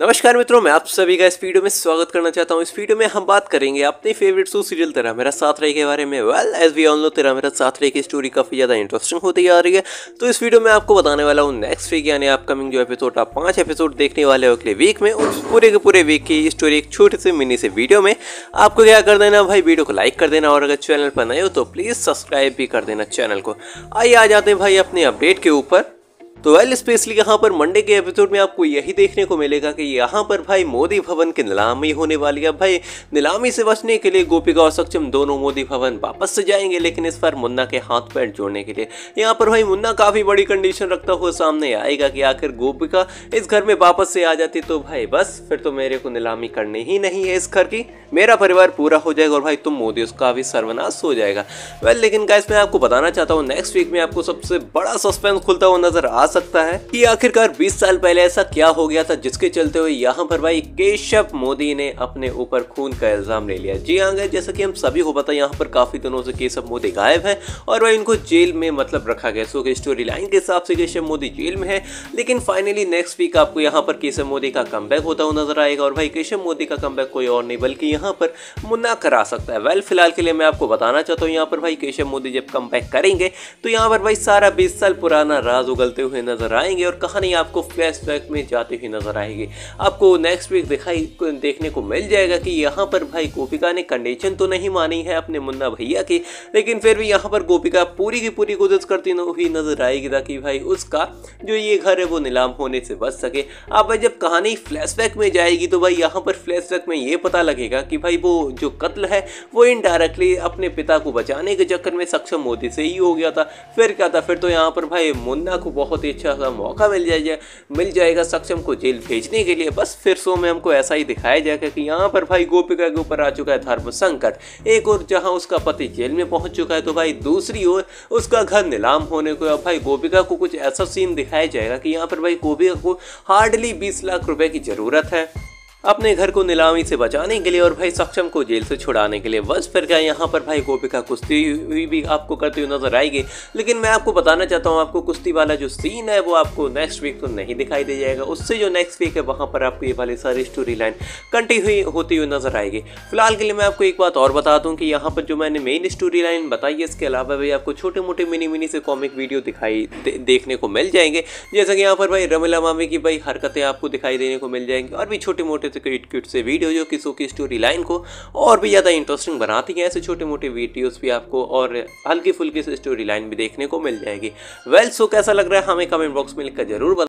नमस्कार मित्रों मैं आप सभी का इस वीडियो में स्वागत करना चाहता हूँ इस वीडियो में हम बात करेंगे अपनी फेवरेट शो सीरियल तेरा मेरा साथ रहे के बारे में वेल एज वी ऑन लो तेरा मेरा साथ रहे की स्टोरी काफ़ी ज़्यादा इंटरेस्टिंग होती जा रही है तो इस वीडियो में आपको बताने वाला हूँ नेक्स्ट वीक यानी अपकमिंग जो एपिसोड आप पाँच एपिसोड देखने वाले हो अगले वीक में उस पूरे के पूरे वीक की स्टोरी एक छोटे से मिनी से वीडियो में आपको क्या कर देना भाई वीडियो को लाइक कर देना और अगर चैनल पर नए हो तो प्लीज़ सब्सक्राइब भी कर देना चैनल को आइए आ जाते हैं भाई अपने अपडेट के ऊपर तो वेल स्पेशली यहाँ पर मंडे के एपिसोड में आपको यही देखने को मिलेगा कि यहाँ पर भाई मोदी भवन की नीलामी होने वाली है भाई नीलामी से बचने के लिए गोपिका और सक्षम दोनों मोदी भवन वापस से जाएंगे लेकिन इस बार मुन्ना के हाथ पैर जोड़ने के लिए यहाँ पर भाई मुन्ना काफी बड़ी कंडीशन रखता हुआ सामने आएगा कि आखिर गोपिका इस घर में वापस से आ जाती तो भाई बस फिर तो मेरे को नीलामी करनी ही नहीं है इस घर की मेरा परिवार पूरा हो जाएगा और भाई तुम मोदी उसका भी सर्वनाश हो जाएगा वेल लेकिन गाइस मैं आपको बताना चाहता हूँ नेक्स्ट वीक में आपको सबसे बड़ा सस्पेंस खुलता हुआ नजर आ बता सकता है कि आखिरकार 20 साल पहले ऐसा क्या हो गया था जिसके चलते हुए यहाँ पर भाई केशव मोदी ने अपने ऊपर खून का इल्जाम ले लिया जी हाँ गए जैसा कि हम सभी को पता यहाँ पर काफी दिनों से केशव मोदी गायब है और भाई इनको जेल में मतलब रखा गया सो स्टोरी लाइन के हिसाब से केशव मोदी जेल में है लेकिन फाइनली नेक्स्ट वीक आपको यहाँ पर केशव मोदी का कम होता हुआ नजर आएगा और भाई केशव मोदी का कम कोई और नहीं बल्कि यहाँ पर मुन्ना करा सकता है वेल फिलहाल के लिए मैं आपको बताना चाहता हूँ यहाँ पर भाई केशव मोदी जब कम करेंगे तो यहाँ पर भाई सारा बीस साल पुराना राज उगलते हुए हुए नज़र आएंगे और कहानी आपको फ्लैश बैक में जाते हुए नज़र आएगी आपको नेक्स्ट वीक दिखाई देखने को मिल जाएगा कि यहाँ पर भाई गोपिका ने कंडीशन तो नहीं मानी है अपने मुन्ना भैया की लेकिन फिर भी यहाँ पर गोपिका पूरी की पूरी कोशिश करती हुई नज़र आएगी ताकि भाई उसका जो ये घर है वो नीलाम होने से बच सके अब जब कहानी फ्लैशबैक में जाएगी तो भाई यहाँ पर फ्लैशबैक में ये पता लगेगा कि भाई वो जो कत्ल है वो इनडायरेक्टली अपने पिता को बचाने के चक्कर में सक्षम मोदी से ही हो गया था फिर क्या था फिर तो यहाँ पर भाई मुन्ना को बहुत ही अच्छा सा मौका मिल जाएगा मिल जाएगा सक्षम को जेल भेजने के लिए बस फिर शो में हमको ऐसा ही दिखाया जाएगा कि यहाँ पर भाई गोपिका के ऊपर आ चुका है धर्म संकट एक और जहाँ उसका पति जेल में पहुँच चुका है तो भाई दूसरी ओर उसका घर नीलाम होने को अब भाई गोपिका को कुछ ऐसा सीन दिखाया जाएगा कि यहाँ पर भाई गोपिका को हार्डली बीस लाख रुपए की ज़रूरत है अपने घर को नीलामी से बचाने के लिए और भाई सक्षम को जेल से छुड़ाने के लिए बस फिर क्या यहाँ पर भाई गोपिका कुश्ती हुई भी आपको करती हुई नजर आएगी लेकिन मैं आपको बताना चाहता हूँ आपको कुश्ती वाला जो सीन है वो आपको नेक्स्ट वीक तो नहीं दिखाई दे जाएगा उससे जो नेक्स्ट वीक है वहाँ पर आपको ये वाली सारी स्टोरी लाइन कंटिन्यू होती हुई नजर आएगी फिलहाल के लिए मैं आपको एक बात और बता दूँ कि यहाँ पर जो मैंने मेन स्टोरी लाइन बताई है इसके अलावा भी आपको छोटे मोटे मिनी मिनी से कॉमिक वीडियो दिखाई देखने को मिल जाएंगे जैसे कि यहाँ पर भाई रमिला मामी की भाई हरकतें आपको दिखाई देने को मिल जाएंगी और भी छोटे मोटे छोटे से क्यूट क्यूट से वीडियो जो किसों की स्टोरी लाइन को और भी ज़्यादा इंटरेस्टिंग बनाती है ऐसे छोटे मोटे वीडियोस भी आपको और हल्की फुल्की से स्टोरी लाइन भी देखने को मिल जाएगी वेल well, सो so कैसा लग रहा है हमें कमेंट बॉक्स में लिखकर जरूर